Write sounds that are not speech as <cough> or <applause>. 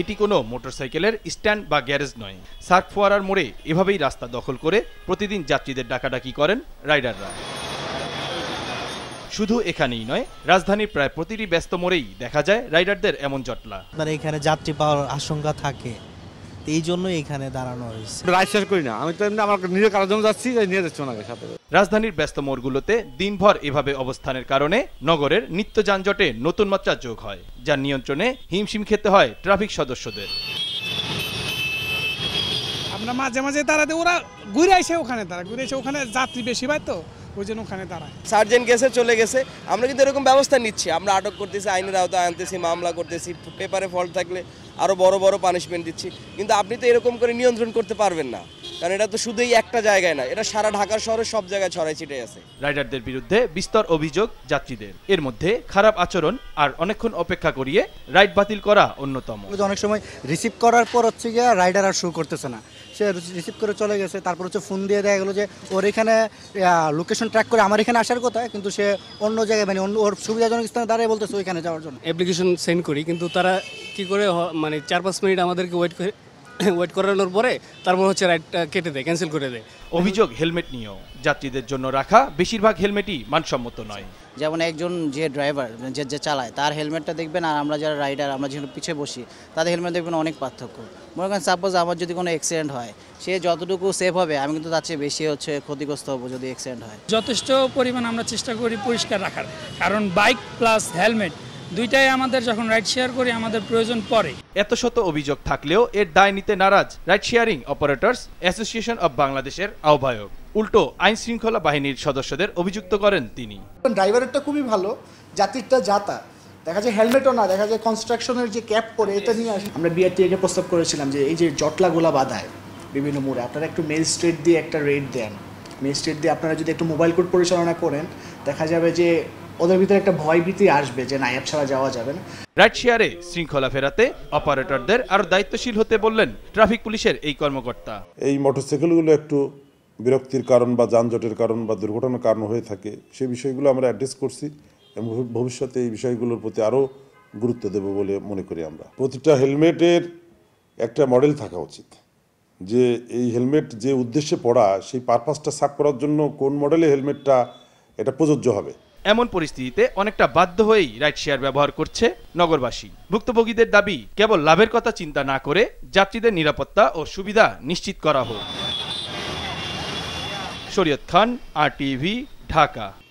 এটি কোনো মোটরসাইকেলের স্ট্যান্ড বা গ্যারেজ নয় সার্ক ফোয়ারার মোড়ে এভাবেই রাস্তা দখল করে প্রতিদিন যাত্রীদের ডাকাডাকি করেন রাইডাররা শুধু এখানেই নয় রাজধানীর প্রায় প্রতিটি ব্যস্ত মোড়েই দেখা যায় রাইডারদের এমন জটলা মানে এখানে যাত্রী পাওয়ার আশঙ্কা থাকে এই জন্যই এখানে দাঁড়ানো হয়েছে রাইড করি না আমি তো এমনি আমার নিজের কারোর জন্য যাচ্ছি নিয়ে যাচ্ছি ওনাকে সাথে রাজধানীর ব্যস্ত মোড়গুলোতে দিনভর এভাবে অবস্থানের কারণে নগরের নিত্য যানজটে নতুন মাত্রা যোগ হয় যার নিয়ন্ত্রণে হিমশিম খেতে হয় ট্রাফিক সদস্যদের আমরা মাঝে মাঝে দাঁড়াতে ওরা ঘুরে আসে ওখানে দাঁড়ায় ঘুরে আসে ওখানে যাত্রী বেশি পায় তো ওই জন্য ওখানে দাঁড়ায় সার্জেন্ট গেছে চলে গেছে আমরা কিন্তু এরকম ব্যবস্থা নিচ্ছি আমরা আটক করতেছি আইনের আওতায় আনতেছি মামলা করতেছি পেপারে ফল্ট থাকলে আরও বড় বড় পানিশমেন্ট দিচ্ছি কিন্তু আপনি তো এরকম করে নিয়ন্ত্রণ করতে পারবেন না কারণ এটা তো শুধুই একটা জায়গায় না এটা সারা ঢাকা শহরে সব জায়গায় ছড়াই ছিটে আছে রাইডারদের বিরুদ্ধে বিস্তর অভিযোগ যাত্রীদের এর মধ্যে খারাপ আচরণ আর অনেকক্ষণ অপেক্ষা করিয়ে রাইড বাতিল করা অন্যতম অনেক সময় রিসিভ করার পর হচ্ছে গিয়ে রাইডার আর শো করতেছে না সে রিসিভ করে চলে গেছে তারপর হচ্ছে ফোন দিয়ে দেয়া গেলো যে ওর এখানে লোকেশন ট্র্যাক করে আমার এখানে আসার কথা কিন্তু সে অন্য জায়গায় মানে অন্য ওর সুবিধাজনক স্থানে দাঁড়িয়ে বলতেছে ওইখানে যাওয়ার জন্য অ্যাপ্লিকেশন সেন্ড করি কিন্তু তারা কি করে মানে চার পাঁচ মিনিট আমাদেরকে ওয়েট করে ওয়েট <coughs> করানোর পরে তারপর হচ্ছে রাইডটা কেটে দেয় ক্যান্সেল করে দেয় অভিযোগ হেলমেট নিয়েও যাত্রীদের জন্য রাখা বেশিরভাগ হেলমেটই মানসম্মত নয় যেমন একজন যে ড্রাইভার যে যে চালায় তার হেলমেটটা দেখবেন আর আমরা যারা রাইডার আমরা যেহেতু পিছিয়ে বসি তাদের হেলমেট দেখবেন অনেক পার্থক্য মনে করেন সাপোজ আমার যদি কোনো অ্যাক্সিডেন্ট হয় সে যতটুকু সেফ হবে আমি কিন্তু তার চেয়ে বেশি হচ্ছে ক্ষতিগ্রস্ত হবো যদি অ্যাক্সিডেন্ট হয় যথেষ্ট পরিমাণ আমরা চেষ্টা করি পরিষ্কার রাখার কারণ বাইক প্লাস হেলমেট দুইটাই আমাদের যখন রাইট শেয়ার করি আমাদের প্রয়োজন পড়ে এত শত অভিযোগ থাকলেও এর দায় নিতে নারাজ ride sharing operators association of বাংলাদেশের আহ্বায়ক উল্টো আইন শৃঙ্খলা বাহিনীর সদস্যদের অভিযুক্ত করেন তিনি ড্রাইভারেরটা খুবই ভালো জাতিরটা জাতা দেখা যায় হেলমেটও না দেখা যায় কনস্ট্রাকশনের যে ক্যাপ পরে এটা নিয়ে আসে আমরা বিআরটিএকে প্রস্তাব করেছিলাম যে এই যে জটলাগুলা বাধায় বিভিন্ন মোড়ে আপনারা একটু মেল স্ট্রেট দিয়ে একটা রেড দেন মেল স্ট্রেট দিয়ে আপনারা যদি একটু মোবাইল কোড পরিচালনা করেন দেখা যাবে যে ওদের ভিতরে একটা ভয়ভীতি আসবে যে না অ্যাপ ছাড়া যাওয়া যাবে না রাইড শেয়ারে শৃঙ্খলা ফেরাতে অপারেটরদের আরও দায়িত্বশীল হতে বললেন ট্রাফিক পুলিশের এই কর্মকর্তা এই মোটরসাইকেলগুলো একটু বিরক্তির কারণ বা যানজটের কারণ বা দুর্ঘটনার কারণ হয়ে থাকে সেই বিষয়গুলো আমরা অ্যাড্রেস করছি এবং ভবিষ্যতে এই বিষয়গুলোর প্রতি আরও গুরুত্ব দেব বলে মনে করি আমরা প্রতিটা হেলমেটের একটা মডেল থাকা উচিত যে এই হেলমেট যে উদ্দেশ্যে পড়া সেই পারপাসটা সাফ করার জন্য কোন মডেলে হেলমেটটা এটা প্রযোজ্য হবে এমন পরিস্থিতিতে অনেকটা বাধ্য হয়েই রাইড শেয়ার ব্যবহার করছে নগরবাসী ভুক্তভোগীদের দাবি কেবল লাভের কথা চিন্তা না করে যাত্রীদের নিরাপত্তা ও সুবিধা নিশ্চিত করা হোক শরীয়ত খান আর টিভি ঢাকা